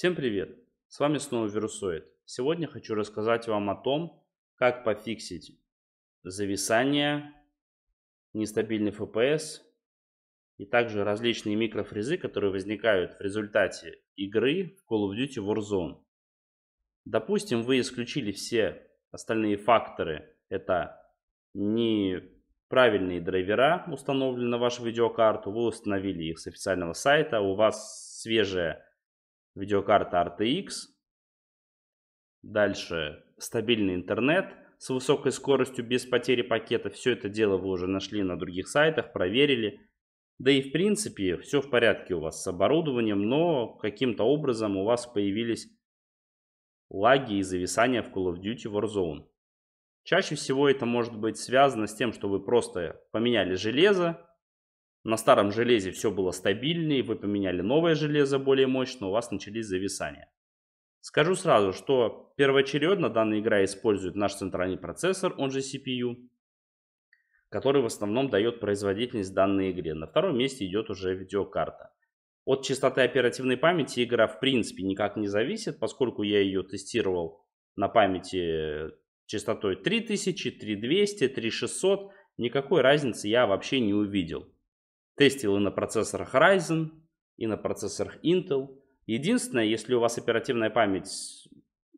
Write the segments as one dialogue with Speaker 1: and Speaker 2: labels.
Speaker 1: Всем привет! С вами снова Вирусоид. Сегодня хочу рассказать вам о том, как пофиксить зависание, нестабильный FPS и также различные микрофрезы, которые возникают в результате игры в Call of Duty Warzone. Допустим, вы исключили все остальные факторы. Это неправильные драйвера установленные на вашу видеокарту, вы установили их с официального сайта, у вас свежая видеокарта RTX, дальше стабильный интернет с высокой скоростью, без потери пакета. Все это дело вы уже нашли на других сайтах, проверили. Да и в принципе все в порядке у вас с оборудованием, но каким-то образом у вас появились лаги и зависания в Call of Duty Warzone. Чаще всего это может быть связано с тем, что вы просто поменяли железо, на старом железе все было стабильнее, вы поменяли новое железо более мощное, у вас начались зависания. Скажу сразу, что первоочередно данная игра использует наш центральный процессор, он же CPU, который в основном дает производительность данной игре. На втором месте идет уже видеокарта. От частоты оперативной памяти игра в принципе никак не зависит, поскольку я ее тестировал на памяти э, частотой 3000, 3200, 3600. Никакой разницы я вообще не увидел. Тестил и на процессорах Ryzen, и на процессорах Intel. Единственное, если у вас оперативная память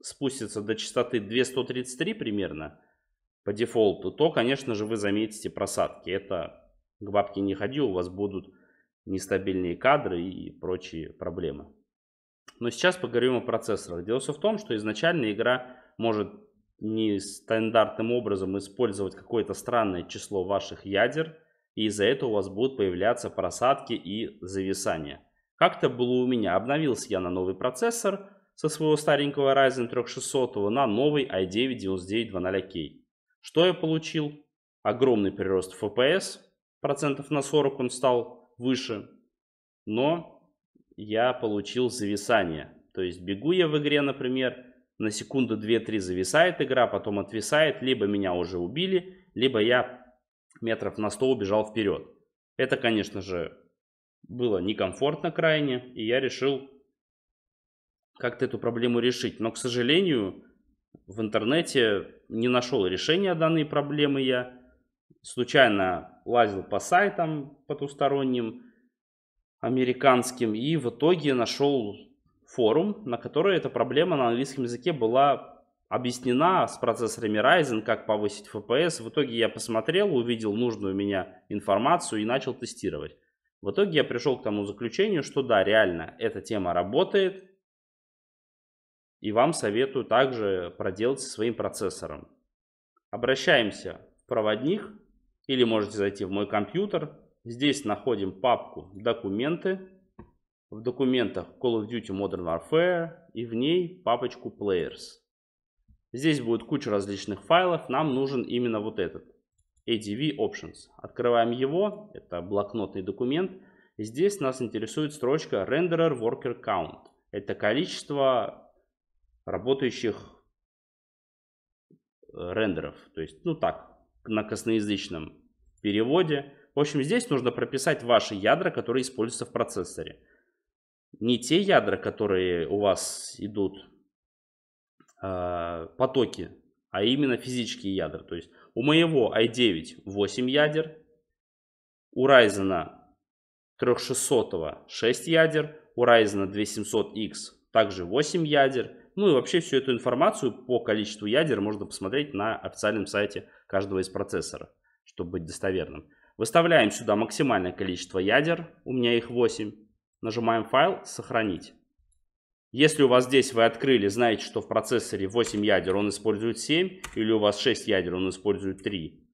Speaker 1: спустится до частоты 2133 примерно по дефолту, то, конечно же, вы заметите просадки. Это к бабке не ходи, у вас будут нестабильные кадры и прочие проблемы. Но сейчас поговорим о процессорах. Дело все в том, что изначально игра может нестандартным образом использовать какое-то странное число ваших ядер, и из-за этого у вас будут появляться просадки и зависания. Как-то было у меня. Обновился я на новый процессор со своего старенького Ryzen 3600 на новый i9-9920K. Что я получил? Огромный прирост FPS, процентов на 40 он стал выше, но я получил зависание. То есть бегу я в игре, например, на секунду 2-3 зависает игра, потом отвисает, либо меня уже убили, либо я метров на 100 убежал вперед. Это, конечно же, было некомфортно крайне, и я решил как-то эту проблему решить. Но, к сожалению, в интернете не нашел решения данной проблемы я. Случайно лазил по сайтам потусторонним, американским, и в итоге нашел форум, на который эта проблема на английском языке была объяснена с процессорами Ryzen, как повысить FPS. В итоге я посмотрел, увидел нужную меня информацию и начал тестировать. В итоге я пришел к тому заключению, что да, реально, эта тема работает. И вам советую также проделать со своим процессором. Обращаемся в проводник или можете зайти в мой компьютер. Здесь находим папку «Документы». В документах Call of Duty Modern Warfare и в ней папочку «Players». Здесь будет куча различных файлов. Нам нужен именно вот этот. ADV Options. Открываем его. Это блокнотный документ. здесь нас интересует строчка Renderer Worker Count. Это количество работающих э, рендеров. То есть, ну так, на косноязычном переводе. В общем, здесь нужно прописать ваши ядра, которые используются в процессоре. Не те ядра, которые у вас идут э, потоки, а именно физические ядра. То есть у моего i9 8 ядер, у Ryzen 3600 6 ядер, у Ryzen 2700X также 8 ядер. Ну и вообще всю эту информацию по количеству ядер можно посмотреть на официальном сайте каждого из процессоров, чтобы быть достоверным. Выставляем сюда максимальное количество ядер, у меня их 8. Нажимаем файл «Сохранить». Если у вас здесь вы открыли, знаете, что в процессоре 8 ядер, он использует 7, или у вас 6 ядер, он использует 3.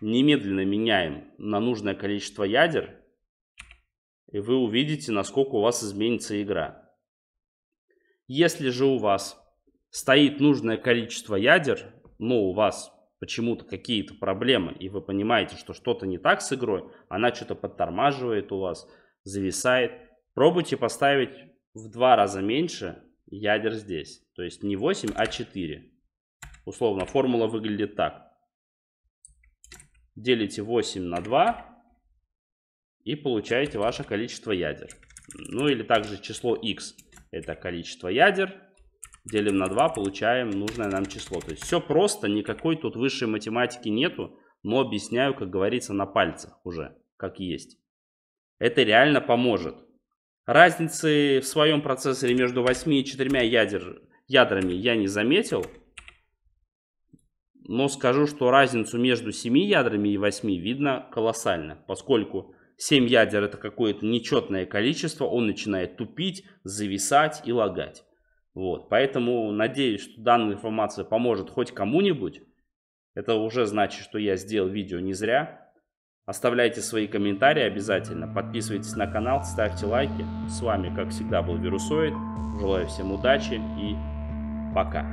Speaker 1: Немедленно меняем на нужное количество ядер, и вы увидите, насколько у вас изменится игра. Если же у вас стоит нужное количество ядер, но у вас почему-то какие-то проблемы, и вы понимаете, что что-то не так с игрой, она что-то подтормаживает у вас, зависает, пробуйте поставить в два раза меньше ядер здесь. То есть не 8, а 4. Условно, формула выглядит так. Делите 8 на 2 и получаете ваше количество ядер. Ну или также число x это количество ядер. Делим на 2, получаем нужное нам число. То есть все просто, никакой тут высшей математики нету, но объясняю, как говорится, на пальцах уже, как есть. Это реально поможет. Разницы в своем процессоре между 8 и 4 ядер, ядрами я не заметил. Но скажу, что разницу между 7 ядрами и 8 видно колоссально, поскольку 7 ядер это какое-то нечетное количество, он начинает тупить, зависать и лагать. Вот, поэтому надеюсь, что данная информация поможет хоть кому-нибудь. Это уже значит, что я сделал видео не зря. Оставляйте свои комментарии обязательно, подписывайтесь на канал, ставьте лайки. С вами, как всегда, был Вирусоид. Желаю всем удачи и пока.